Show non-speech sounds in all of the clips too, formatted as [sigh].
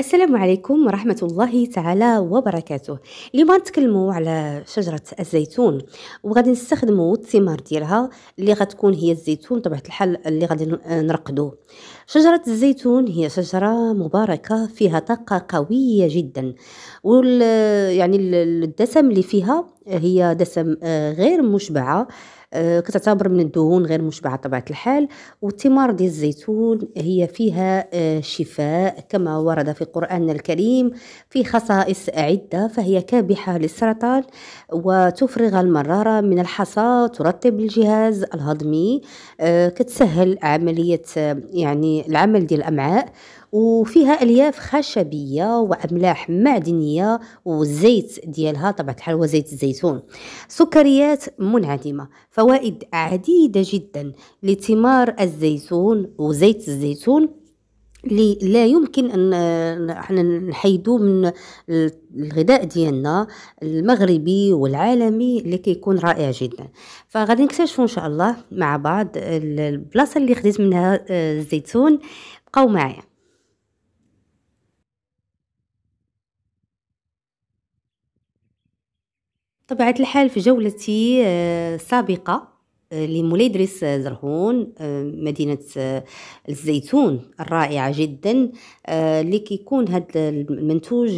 السلام عليكم ورحمة الله تعالى وبركاته اليوم غنتكلمو على شجرة الزيتون وغادي نستخدموا الثمار ديالها اللي غتكون هي الزيتون طبعا الحال اللي غادي آه، نرقدو شجرة الزيتون هي شجرة مباركة فيها طاقة قوية جدا وال يعني الدسم اللي فيها هي دسم آه، غير مشبعة آه، كتعتبر من الدهون غير مشبعة طبيعة الحال والثمار ديال الزيتون هي فيها آه، شفاء كما ورد في القرآن الكريم في خصائص عدة فهي كابحة للسرطان وتفرغ المرارة من الحصى ترطب الجهاز الهضمي آه، كتسهل عملية يعني العمل ديال الأمعاء وفيها الياف خشبيه واملاح معدنيه والزيت ديالها طبعا الحلوى زيت الزيتون سكريات منعدمه فوائد عديده جدا لثمار الزيتون وزيت الزيتون لي لا يمكن ان احنا نحيدو من الغذاء ديالنا المغربي والعالمي اللي كيكون رائع جدا فغادي نكتشفوا ان شاء الله مع بعض البلاصه اللي خديت منها آه، الزيتون بقاو معايا بطبيعة الحال في جولتي السابقة آه، اللي آه، دريس زرهون آه، مدينة الزيتون الرائعة جدا لكي كيكون هذا المنتوج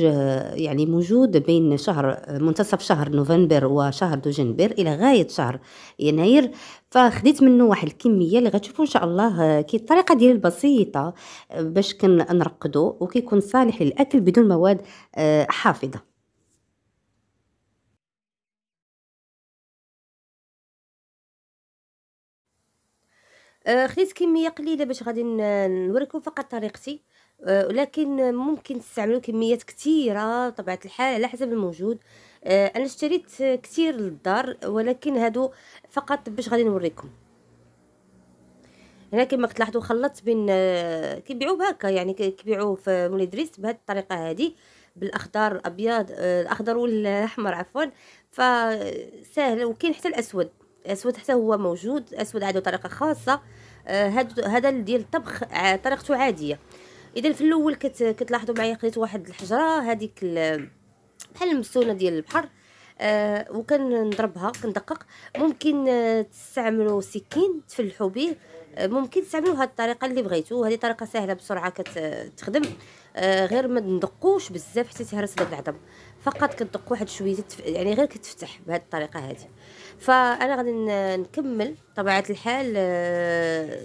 يعني موجود بين شهر منتصف شهر نوفمبر وشهر دجنبر إلى غاية شهر يناير فخديت منه واحد الكميه اللي غتشوفوا ان شاء الله كي الطريقه ديال البسيطه باش كنرقدو وكيكون صالح للاكل بدون مواد حافظه آه، خديت كميه قليله باش غادي نوريكم فقط طريقتي آه، ولكن ممكن تستعملوا كميات كثيره طبيعه الحال على حسب الموجود آه، انا اشتريت كثير للدار ولكن هادو فقط باش غادي نوريكم هنا كما تلاحظوا خلطت بين كيبيعوه هكا يعني كيبيعوه في مول ادريس بهذه الطريقه هذه بالاخضر الابيض الاخضر والاحمر عفوا فسهل وكاين حتى الاسود اسود حتى هو موجود اسود عنده طريقه خاصه آه، هذا هذا ديال الطبخ آه، طريقته عاديه اذا في الاول كت كتلاحظوا معايا خديت واحد الحجره هذيك بحال المسونه ديال البحر آه نضربها كندقق ممكن آه تستعملوا سكين تفلحوا به آه ممكن تستعملوا هذه الطريقه اللي بغيتو هذه طريقه سهله بسرعه كتخدم آه غير ما ندقوش بزاف حتى تهرس داك العظم فقط كتدق واحد شويه يعني غير كتفتح بهذه الطريقه هذه فانا غادي نكمل طبيعه الحال آه،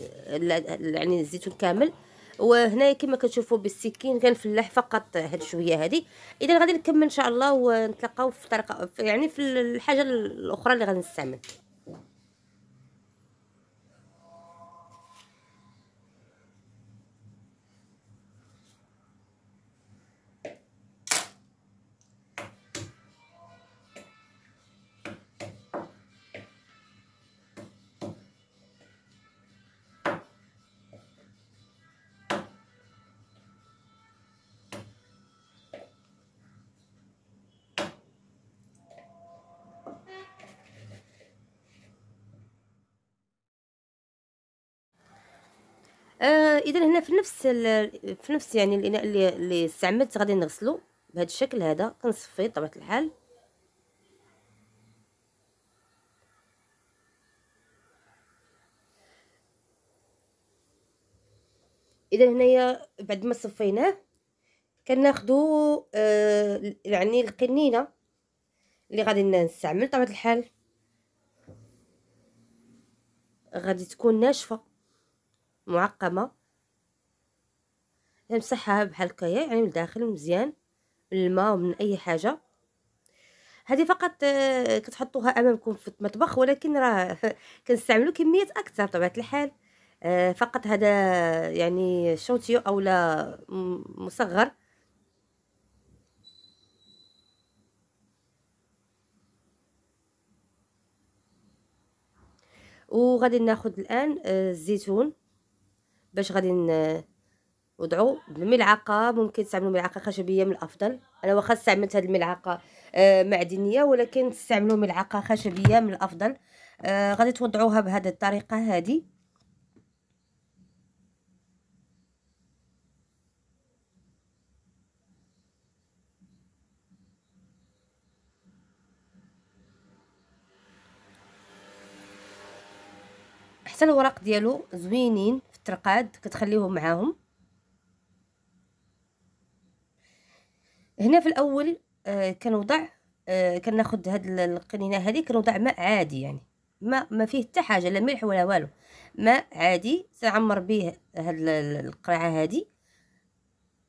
يعني الزيتون كامل وهنا كما كتشوفوا بالسكين كنفلح فقط هاد شويه هذه اذا غادي نكمل ان شاء الله ونتلاقاو في طريقه يعني في الحاجه الاخرى اللي غادي نستعمل آه اذا هنا في نفس في نفس يعني الاناء اللي, اللي استعملت غادي نغسلو بهذا الشكل هذا كنصفيه بطبيعه الحال اذا هنايا بعد ما صفيناه كناخذوا آه يعني القنينه اللي غادي نستعمل طبعا الحال غادي تكون ناشفه معقمه نمسحها بحال هكايا يعني من الداخل مزيان من الماء ومن اي حاجه هذه فقط آه، كتحطوها امامكم في المطبخ ولكن راه [laughs] كنستعملوا كميات اكثر بطبيعه الحال آه، فقط هذا يعني شونتيو اولا مصغر وغادي ناخذ الان آه، الزيتون باش غادي نوضعو بالملعقه ممكن تستعملوا ملعقه خشبيه من الافضل انا واخا استعملت هذه الملعقه آه معدنيه ولكن تستعملوا ملعقه خشبيه من الافضل آه غادي توضعوها بهذه الطريقه هذه حتى الوراق ديالو زوينين في الترقاد كتخليهم معاهم هنا في الاول آه كنوضع آه كناخد هاد القنينه هذه كنوضع ماء عادي يعني ما ما فيه حتى حاجه لا ملح ولا والو ماء عادي تعمر به هاد القرعه هذه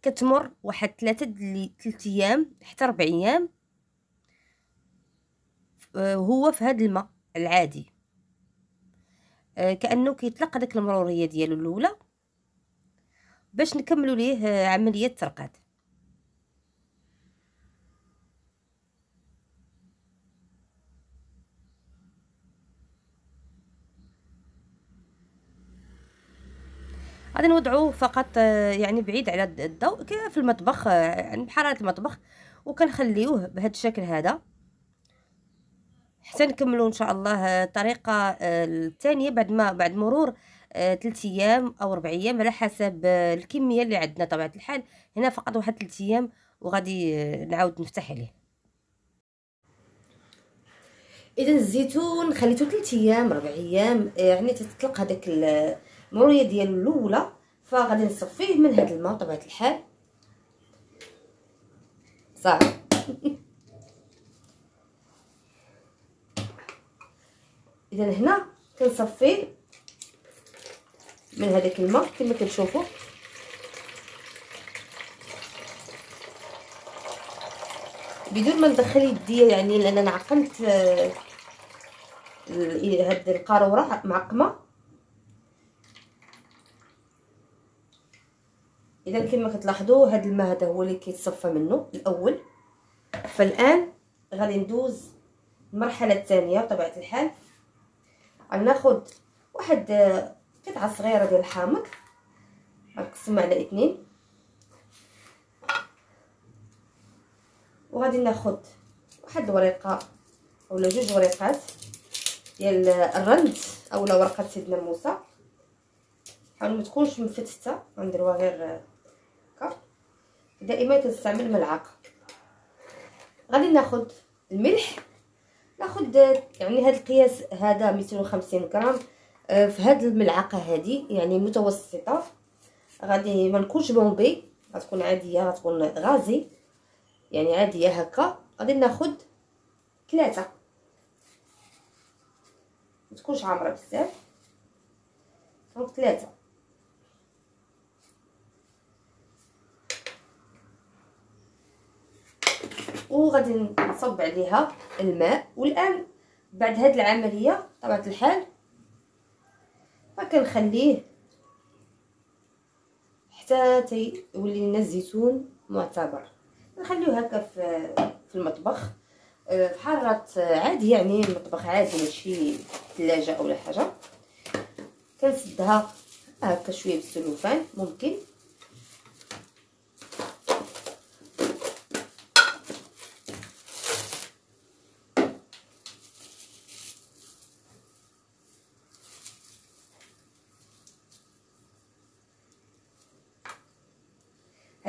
كتمر واحد ثلاثة دلي ثلاثة ايام حتى ربع ايام آه، هو في هاد الماء العادي آه، كانه كيطلق داك المروريه ديالو الاولى باش نكملوا ليه آه، عمليه الترقاد غادي نوضعوه فقط آه، يعني بعيد على الضوء كيف في المطبخ عند يعني حراره المطبخ وكنخليوه بهذا الشكل هذا سنكملوا ان شاء الله آه، الطريقه آه، الثانيه بعد ما بعد مرور آه، ثلاثة ايام او ربع ايام على حسب الكميه اللي عندنا طبيعه الحال هنا فقط واحد ثلاثة ايام وغادي نعاود نفتح عليه اذا الزيتون خليته 3 ايام 4 ايام يعني تطلق هذاك المرويه ديالو الاولى فغادي نصفيه من هذا الماء طبيعه الحال صافي [laughs] اذا هنا كنصفيه من هذاك الماء كما كتشوفوا بدون ما ندخل يديا يعني لان انا عقمت هاد آه، القاروره معقمه اذا كما كتلاحظوا هاد الماء هذا هو اللي كيتصفى منه الاول فالان غادي ندوز المرحله الثانيه بطبيعه الحال ناخذ واحد آه، قطعه صغيره ديال الحامض غنقسمها على اثنين وغادي ناخذ واحد الورقه اولا جوج ورقات ديال آه، الرند اولا ورقه سيدنا موسى حاول ما تكونش مفتته غنديروها غير آه، هكا دائما كنستعمل ملعقه غادي ناخذ الملح ناخذ يعني هذا القياس هذا 250 غرام آه، في هذه الملعقه هذه يعني متوسطه غادي ما نكونش بومبي غتكون عاديه غتكون غازي يعني عاديه هكا غادي ناخذ ثلاثه ما تكونش عامره بزاف دونك ثلاثه وغادي نصب عليها الماء والان بعد هاد العمليه طبعت الحال فكنخليه حتى تيولي لنا الزيتون معتبر نخليه هكا في في المطبخ آه، في حراره عادي يعني مطبخ عادي ماشي ثلاجه ولا حاجه كنسدها هكا شويه بالسلوفان ممكن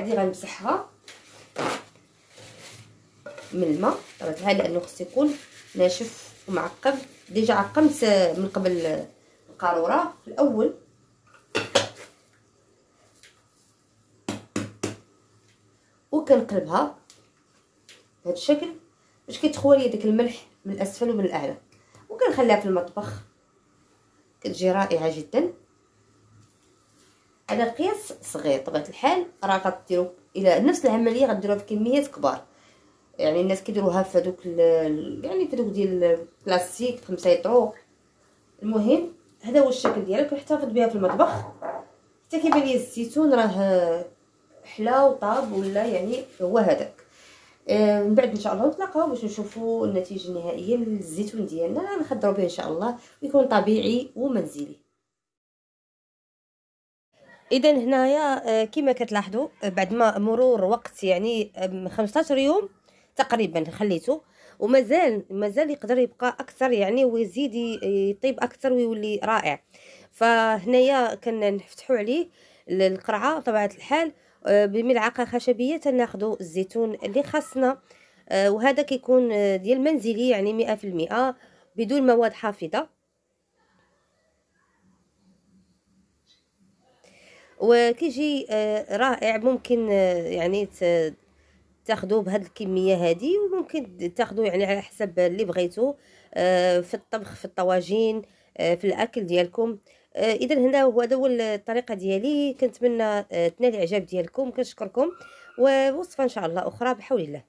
هذه غنمسحها من الماء طلعتها لانه خص يكون ناشف ومعقم ديجا عقمت من قبل القاروره في الاول وكنقلبها بهذا الشكل باش كيتخوى لي داك الملح من الاسفل ومن الاعلى وكنخليها في المطبخ كتجي رائعه جدا على قياس صغير طبعا الحال راه كديروا الى نفس العمليه غديروها بكميات كبار يعني الناس كيديروها في هذوك يعني في هذوك ديال البلاستيك 5 لتر المهم هذا هو الشكل ديالك كنحتفظ بها في المطبخ حتى كيبان لي يعني الزيتون راه حلا وطاب ولا يعني هو هذاك آه، من بعد ان شاء الله نتلاقاو باش نشوفوا النتيجه النهائيه للزيتون ديالنا نخضروا به ان شاء الله ويكون طبيعي ومنزلي اذا هنايا آه، كما كتلاحظوا آه، بعد ما مرور وقت يعني 15 آه، يوم تقريبا خليته ومازال مازال يقدر يبقى اكثر يعني ويزيد يطيب اكثر ويولي رائع فهنايا نفتحوا عليه القرعه طبعا الحال بملعقه خشبيه تناخذوا الزيتون اللي خاصنا وهذا كيكون ديال منزلي يعني مئة بدون مواد حافظه وكيجي آه، رائع ممكن آه، يعني تاخذوه بهاد الكميه هذه وممكن تاخذوه يعني على حسب اللي بغيتو آه، في الطبخ في الطواجين في الاكل ديالكم اذا هنا هو هذا هو الطريقه ديالي كنتمنى تنال الاعجاب ديالكم كنشكركم ووصفه ان شاء الله اخرى بحول الله